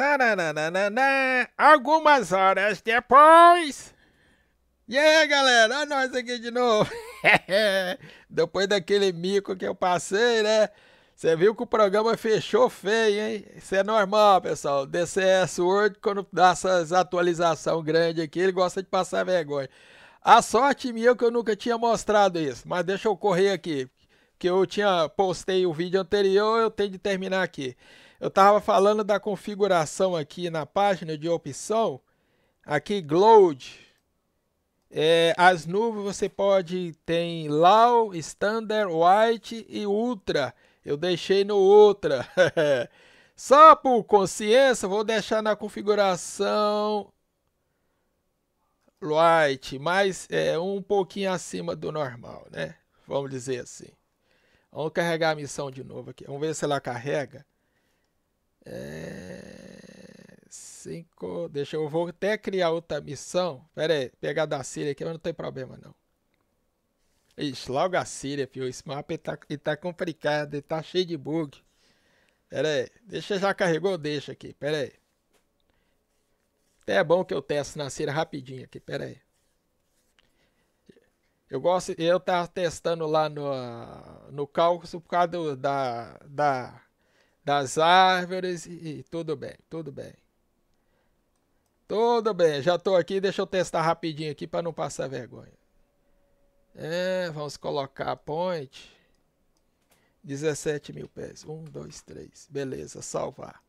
Taranana, algumas horas depois. E aí, galera, nós aqui de novo. depois daquele mico que eu passei, né? Você viu que o programa fechou feio, hein? Isso é normal, pessoal. DCS World, quando dá essas atualizações grandes aqui, ele gosta de passar vergonha. A sorte minha é que eu nunca tinha mostrado isso, mas deixa eu correr aqui, que eu tinha postei o vídeo anterior, eu tenho de terminar aqui. Eu estava falando da configuração aqui na página de opção. Aqui, Gload. É, as nuvens você pode, tem Low, Standard, White e Ultra. Eu deixei no Ultra. Só por consciência, vou deixar na configuração White, mas é um pouquinho acima do normal, né? Vamos dizer assim. Vamos carregar a missão de novo aqui. Vamos ver se ela carrega. É... Cinco. Deixa eu vou até criar outra missão. Pera aí, pegar da Síria aqui, mas não tem problema não. Ixi, logo a Síria, filho. Esse mapa ele tá, ele tá complicado, ele tá cheio de bug. Pera aí, deixa já carregou, deixa aqui, pera aí. Até é bom que eu teste na Síria rapidinho aqui, pera aí. Eu gosto, eu tava testando lá no, ah, no cálculo por causa do, da, da das árvores e, tudo bem, tudo bem. Tudo bem, já estou aqui, deixa eu testar rapidinho aqui para não passar vergonha. É, vamos colocar a ponte. 17 mil pés. 1, 2, 3. Beleza, salvar.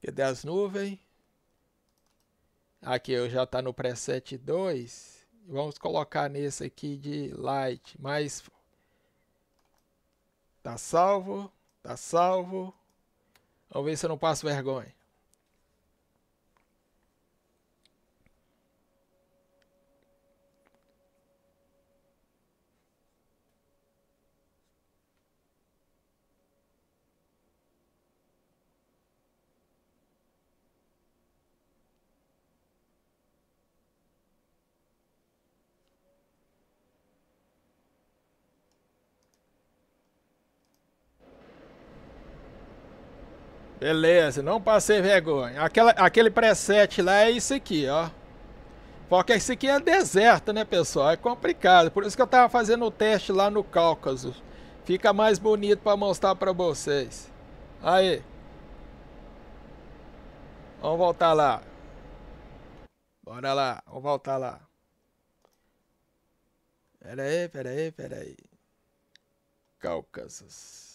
Cadê as nuvens? Aqui eu já está no preset 2. Vamos colocar nesse aqui de light. Mais. Tá salvo. Tá salvo. Vamos ver se eu não passo vergonha. Beleza, não passei vergonha. Aquela, aquele preset lá é isso aqui, ó. Porque esse aqui é deserto, né, pessoal? É complicado. Por isso que eu tava fazendo o teste lá no Cáucaso. Fica mais bonito para mostrar para vocês. Aí. Vamos voltar lá. Bora lá, vamos voltar lá. Pera aí, pera aí, pera aí. Cáucasos.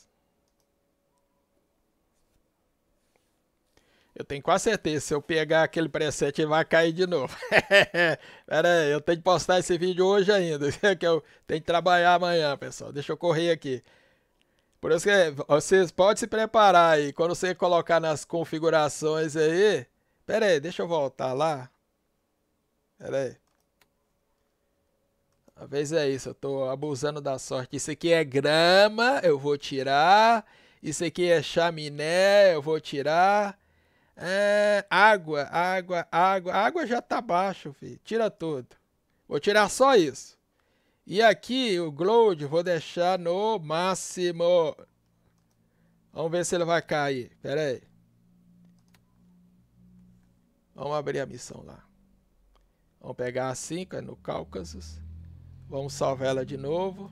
Eu tenho quase certeza, se eu pegar aquele preset, ele vai cair de novo. Pera aí, eu tenho que postar esse vídeo hoje ainda, que eu tenho que trabalhar amanhã, pessoal. Deixa eu correr aqui. Por isso que vocês podem se preparar aí, quando você colocar nas configurações aí... Pera aí, deixa eu voltar lá. Pera aí. Talvez é isso, eu tô abusando da sorte. Isso aqui é grama, eu vou tirar. Isso aqui é chaminé, eu vou tirar. É, água, água, água. A água já tá baixo, filho. Tira tudo. Vou tirar só isso. E aqui o Gload vou deixar no máximo. Vamos ver se ele vai cair. Pera aí. Vamos abrir a missão lá. Vamos pegar a 5, é no Cáucasus. Vamos salvar ela de novo.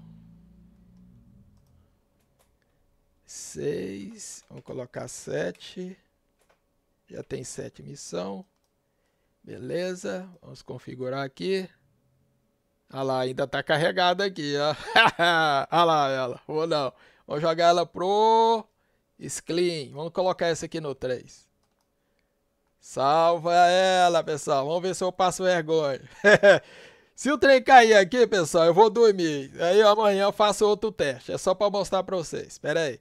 6. Vamos colocar 7. Já tem sete missão. Beleza, vamos configurar aqui. Ah lá, ainda tá carregada aqui, ó. ah lá ela, ou não. Vou jogar ela pro Sclean. Vamos colocar essa aqui no 3. Salva ela, pessoal. Vamos ver se eu passo vergonha. se o trem cair aqui, pessoal, eu vou dormir. Aí amanhã eu faço outro teste. É só para mostrar para vocês. Espera aí.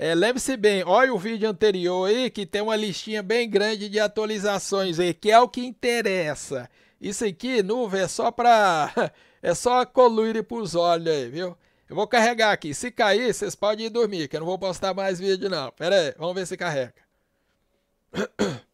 É, Lembre-se bem, olha o vídeo anterior aí que tem uma listinha bem grande de atualizações aí, que é o que interessa. Isso aqui, nuvem, é só para é só coluir para os olhos aí, viu? Eu vou carregar aqui. Se cair, vocês podem ir dormir, que eu não vou postar mais vídeo não. Pera aí, vamos ver se carrega.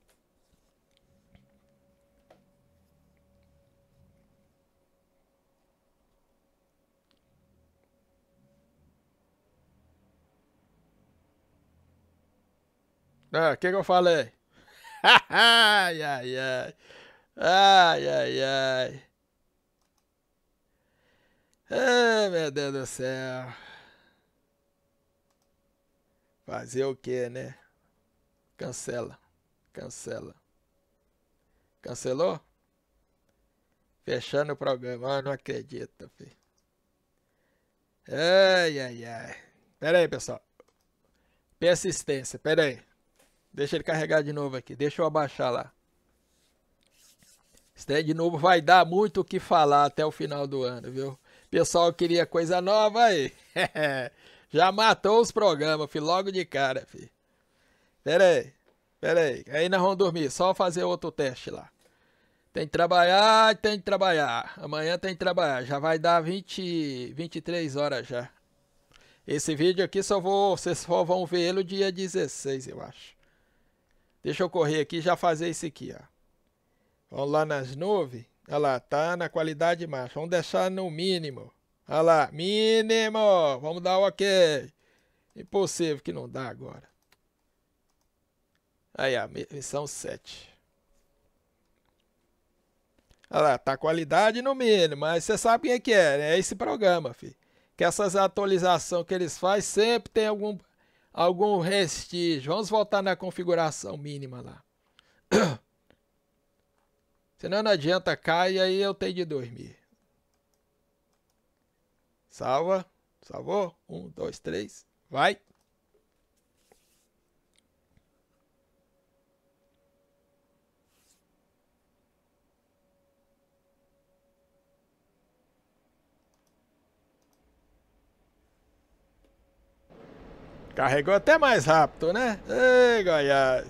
Ah, o que, que eu falei? ai, ai, ai. Ai, ai, ai. Ai, meu Deus do céu. Fazer o que, né? Cancela. Cancela. Cancelou? Fechando o programa. Eu ah, não acredito, filho. Ai, ai, ai. Pera aí, pessoal. Persistência, pera aí. Deixa ele carregar de novo aqui. Deixa eu abaixar lá. Isso daí de novo vai dar muito o que falar até o final do ano, viu? Pessoal queria coisa nova aí. Já matou os programas, filho, logo de cara, fi. Pera aí, pera aí. Aí nós vamos dormir, só fazer outro teste lá. Tem que trabalhar, tem que trabalhar. Amanhã tem que trabalhar. Já vai dar 20, 23 horas já. Esse vídeo aqui só vou, vocês só vão ver ele dia 16, eu acho. Deixa eu correr aqui e já fazer isso aqui, ó. Vamos lá nas nuvens. Olha lá, tá na qualidade máxima. Vamos deixar no mínimo. Olha lá, mínimo. Vamos dar o ok. Impossível que não dá agora. Aí, a missão 7. Olha lá, tá qualidade no mínimo, mas você sabe quem é que é, né? É esse programa, filho. Que essas atualizações que eles fazem sempre tem algum algum restígio. Vamos voltar na configuração mínima lá. Senão não adianta cair, aí eu tenho de dormir. Salva. Salvou. Um, dois, três. Vai. Carregou até mais rápido, né? Ei, Goiás.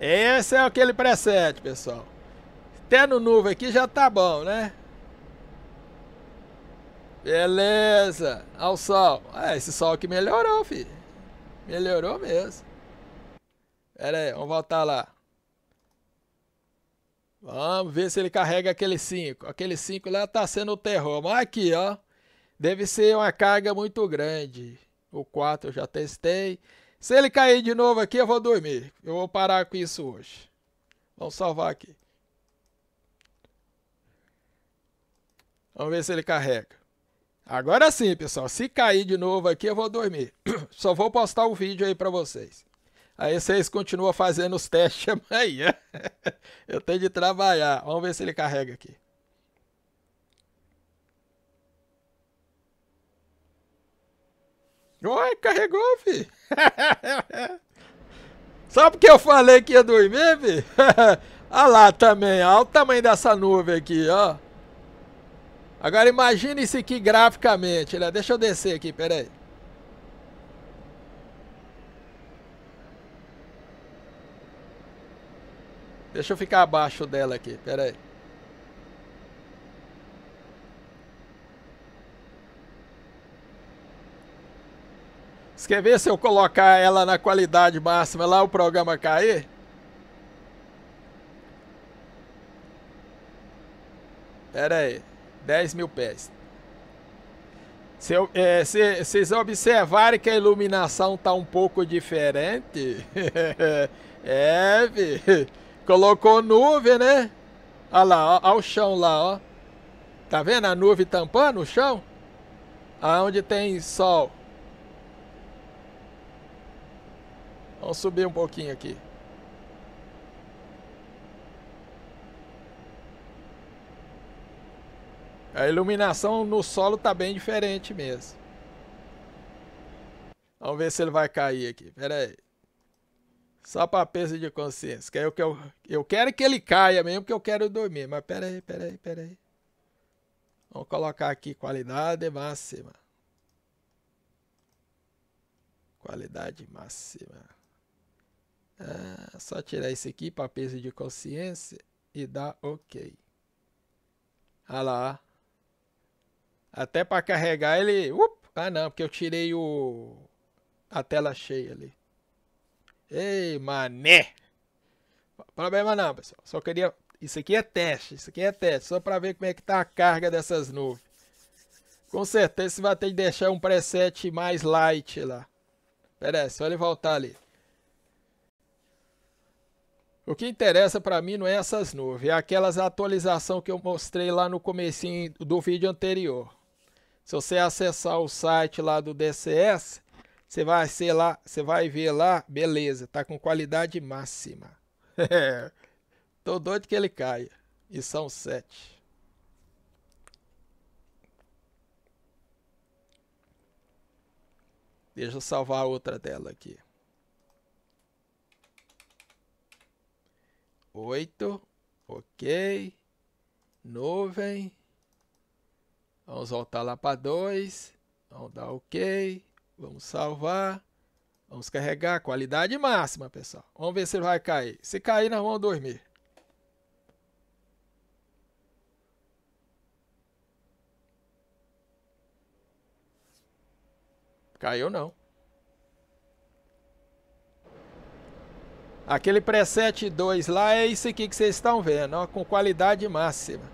Esse é aquele preset, pessoal. Até no nuvem aqui já tá bom, né? Beleza. Olha o sol. Ah, esse sol aqui melhorou, filho. Melhorou mesmo. Pera aí, vamos voltar lá. Vamos ver se ele carrega aquele 5. Aquele 5 lá tá sendo o terror. Mas aqui, ó. Deve ser uma carga muito grande. O quatro eu já testei. Se ele cair de novo aqui, eu vou dormir. Eu vou parar com isso hoje. Vamos salvar aqui. Vamos ver se ele carrega. Agora sim, pessoal. Se cair de novo aqui, eu vou dormir. Só vou postar o um vídeo aí para vocês. Aí vocês continuam fazendo os testes amanhã. eu tenho de trabalhar. Vamos ver se ele carrega aqui. Oi, carregou, fi. Só porque eu falei que ia dormir, fi. Olha lá também, olha o tamanho dessa nuvem aqui, ó. Agora imagine isso aqui graficamente, né? Deixa eu descer aqui, peraí. Deixa eu ficar abaixo dela aqui, peraí. Você quer ver se eu colocar ela na qualidade máxima lá, o programa cair? Pera aí, 10 mil pés. Se eu, é, se, vocês observarem que a iluminação tá um pouco diferente. é, vi. Colocou nuvem, né? Olha lá, ó, ó, o chão lá, ó. Tá vendo a nuvem tampando o chão? Aonde tem sol. Vamos subir um pouquinho aqui. A iluminação no solo tá bem diferente mesmo. Vamos ver se ele vai cair aqui. Pera aí. Só para peso de consciência. Que eu, é que eu, eu quero que ele caia mesmo, que eu quero dormir. Mas pera aí, pera aí, pera aí. Vamos colocar aqui qualidade máxima. Qualidade máxima. É só tirar isso aqui para peso de consciência e dar OK. Olha lá. Até para carregar ele... Up! Ah não, porque eu tirei o... a tela cheia ali. Ei, mané! Problema não, pessoal. Só queria... Isso aqui é teste, isso aqui é teste. Só para ver como é que tá a carga dessas nuvens. Com certeza você vai ter que deixar um preset mais light lá. Pera aí, só ele voltar ali. O que interessa para mim não é essas nuvens, é aquelas atualização que eu mostrei lá no comecinho do vídeo anterior. Se você acessar o site lá do DCS, você vai ser lá, você vai ver lá, beleza, tá com qualidade máxima. Tô doido que ele caia. E são sete. Deixa eu salvar outra dela aqui. 8, ok, nuvem, vamos voltar lá para 2, vamos dar ok, vamos salvar, vamos carregar, qualidade máxima, pessoal, vamos ver se vai cair, se cair nós vamos dormir. Caiu não. Aquele preset 2 lá é isso aqui que vocês estão vendo, ó, com qualidade máxima.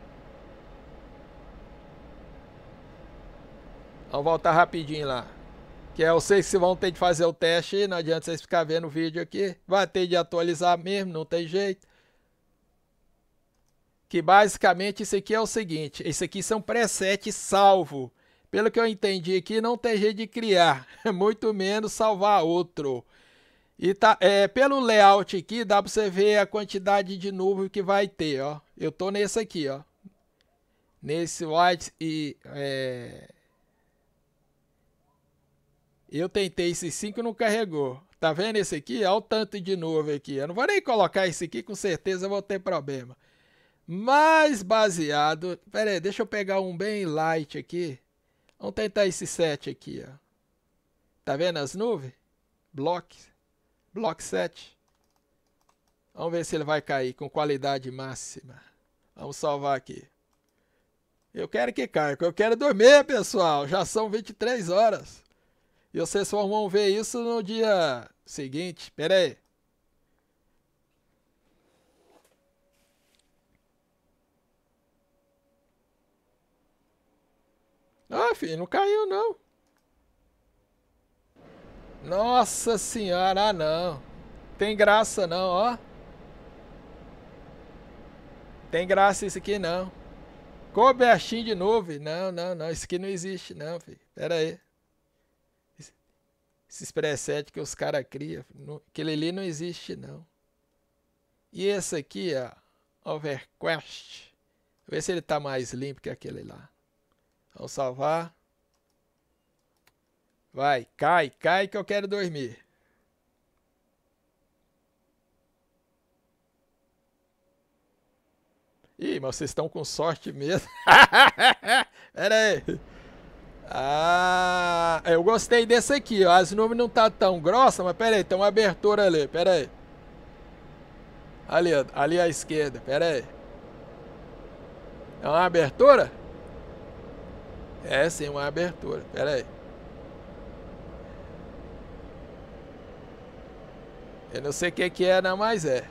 Vamos voltar rapidinho lá. Que é sei que vão ter de fazer o teste, não adianta vocês ficar vendo o vídeo aqui. Vai ter de atualizar mesmo, não tem jeito. Que basicamente isso aqui é o seguinte, isso aqui são presets salvo. Pelo que eu entendi aqui, não tem jeito de criar, muito menos salvar outro. E tá, é, pelo layout aqui, dá pra você ver a quantidade de nuvem que vai ter, ó. Eu tô nesse aqui, ó. Nesse white e... É... Eu tentei esses 5 e não carregou. Tá vendo esse aqui? Olha o tanto de nuvem aqui. Eu não vou nem colocar esse aqui, com certeza vou ter problema. Mas baseado... Pera aí, deixa eu pegar um bem light aqui. Vamos tentar esse 7 aqui, ó. Tá vendo as nuvens? Blocks. Block 7. Vamos ver se ele vai cair com qualidade máxima. Vamos salvar aqui. Eu quero que caia, eu quero dormir, pessoal. Já são 23 horas. E vocês vão ver isso no dia seguinte. Pera aí. Ah, filho, não caiu não. Nossa senhora, ah não. Tem graça não, ó. Tem graça isso aqui não. Cobertinho de nuvem. Não, não, não. Isso aqui não existe não, filho. Pera aí. Esses presets que os caras criam. aquele ali não existe não. E esse aqui, ó. Overquest. Vê se ele tá mais limpo que aquele lá. Vamos salvar. Vai, cai, cai que eu quero dormir. Ih, mas vocês estão com sorte mesmo. Pera aí. Ah, eu gostei desse aqui, ó. As nuvens não tá tão grossa, mas pera aí, tem uma abertura ali, pera aí. Ali, ali à esquerda, pera aí. É uma abertura? É sim, uma abertura, pera aí. Eu não sei o que, que é, não, mas é.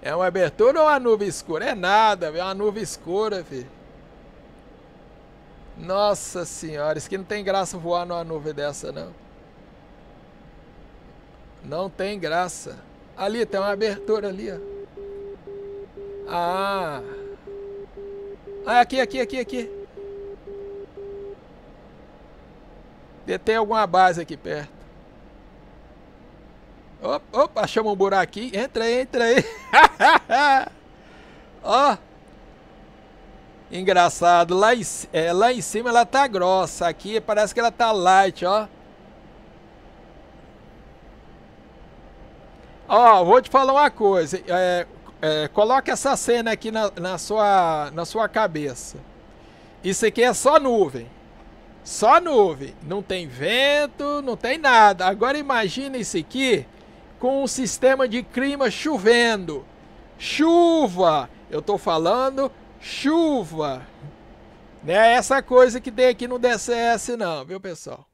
É uma abertura ou uma nuvem escura? É nada, é uma nuvem escura, filho. Nossa senhora, isso que não tem graça voar numa nuvem dessa, não. Não tem graça. Ali, tem uma abertura ali, ó. Ah. Ah, é aqui, é aqui, é aqui, aqui. Tem alguma base aqui perto. Opa, opa, achamos um buraco aqui. Entra aí, entra aí. Ó. Engraçado. Lá em, é, lá em cima ela tá grossa. Aqui parece que ela tá light, ó. Ó, vou te falar uma coisa. É, é, coloca essa cena aqui na, na, sua, na sua cabeça. Isso aqui é só nuvem. Só nuvem. Não tem vento, não tem nada. Agora imagina isso aqui com o sistema de clima chovendo. Chuva! Eu tô falando chuva. Não é essa coisa que tem aqui no DCS não, viu pessoal?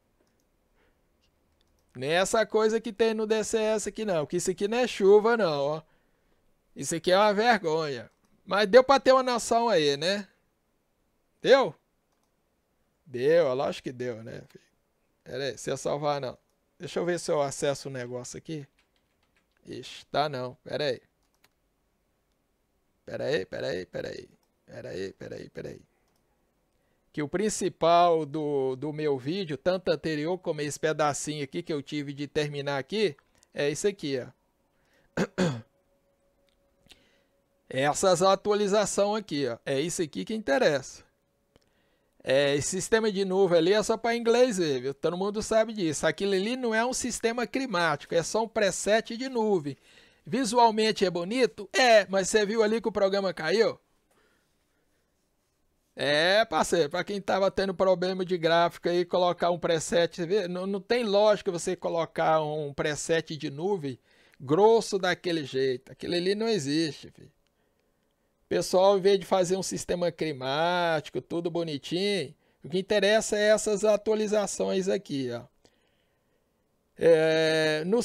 Nem é essa coisa que tem no DCS aqui não, que isso aqui não é chuva não, ó. Isso aqui é uma vergonha. Mas deu para ter uma noção aí, né? Deu? Deu, lógico que deu, né? Pera aí, se eu salvar não. Deixa eu ver se eu acesso o negócio aqui. Está não. Pera aí. Pera aí, pera aí, pera aí. Pera aí, pera aí, pera aí. Que o principal do, do meu vídeo, tanto anterior como esse pedacinho aqui que eu tive de terminar aqui, é isso aqui, ó. Essas atualizações aqui, ó. É isso aqui que interessa. É, esse sistema de nuvem ali é só para inglês, viu? todo mundo sabe disso. Aquilo ali não é um sistema climático, é só um preset de nuvem. Visualmente é bonito? É, mas você viu ali que o programa caiu? É, parceiro, para quem estava tendo problema de gráfico aí, colocar um preset, não, não tem lógica você colocar um preset de nuvem grosso daquele jeito. Aquilo ali não existe, filho pessoal, em vez de fazer um sistema climático, tudo bonitinho, o que interessa é essas atualizações aqui. Ó. É, no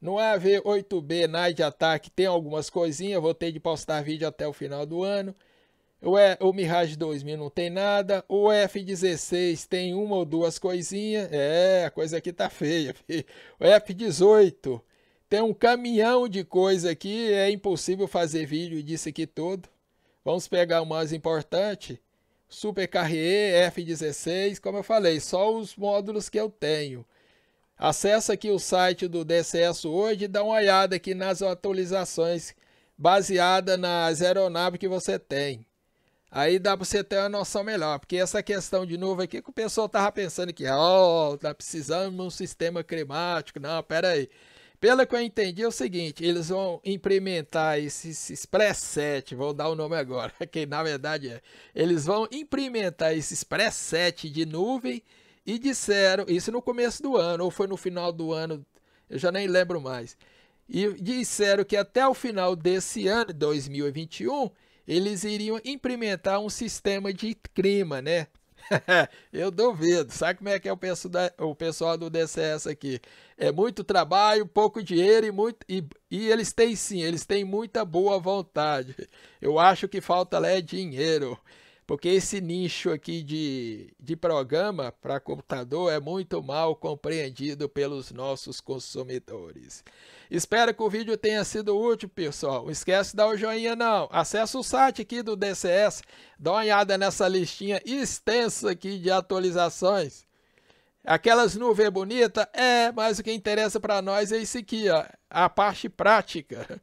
no AV8B Night Attack tem algumas coisinhas, vou ter de postar vídeo até o final do ano. O, e, o Mirage 2000 não tem nada. O F16 tem uma ou duas coisinhas. É, a coisa aqui tá feia. Filho. O F18 tem um caminhão de coisa aqui, é impossível fazer vídeo disso aqui todo. Vamos pegar o mais importante. Super Carrier F16, como eu falei, só os módulos que eu tenho. Acesse aqui o site do DCS hoje e dá uma olhada aqui nas atualizações baseada nas aeronaves que você tem. Aí dá para você ter uma noção melhor, porque essa questão de novo aqui que o pessoal tava pensando que, ó, oh, tá precisando de um sistema climático. Não, pera aí. Pelo que eu entendi é o seguinte, eles vão implementar esses, esses preset, vou dar o nome agora, que na verdade é, eles vão implementar esses preset de nuvem e disseram, isso no começo do ano, ou foi no final do ano, eu já nem lembro mais, e disseram que até o final desse ano, 2021, eles iriam implementar um sistema de clima, né? eu duvido. Sabe como é que é o, da, o pessoal do DCS aqui? É muito trabalho, pouco dinheiro e, muito, e, e eles têm sim, eles têm muita boa vontade. Eu acho que falta lá é dinheiro porque esse nicho aqui de, de programa para computador é muito mal compreendido pelos nossos consumidores. Espero que o vídeo tenha sido útil, pessoal. Não esquece de dar o joinha não. Acesse o site aqui do DCS, dá uma olhada nessa listinha extensa aqui de atualizações. Aquelas nuvens bonitas? É, mas o que interessa para nós é esse aqui, ó, a parte prática.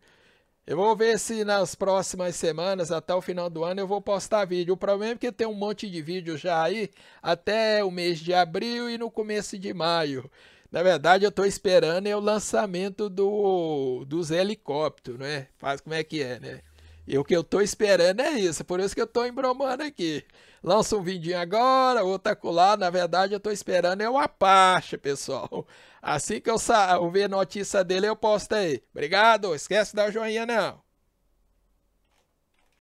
Eu vou ver se nas próximas semanas, até o final do ano, eu vou postar vídeo. O problema é que tem um monte de vídeo já aí, até o mês de abril e no começo de maio. Na verdade, eu estou esperando é o lançamento do, dos helicópteros, né? Faz como é que é, né? E o que eu estou esperando é isso, por isso que eu estou embromando aqui. Lança um vidinho agora, outro acolá. Na verdade, eu estou esperando é o Apache, pessoal. Assim que eu sa- ver notícia dele, eu posto aí. Obrigado, esquece de dar joinha não.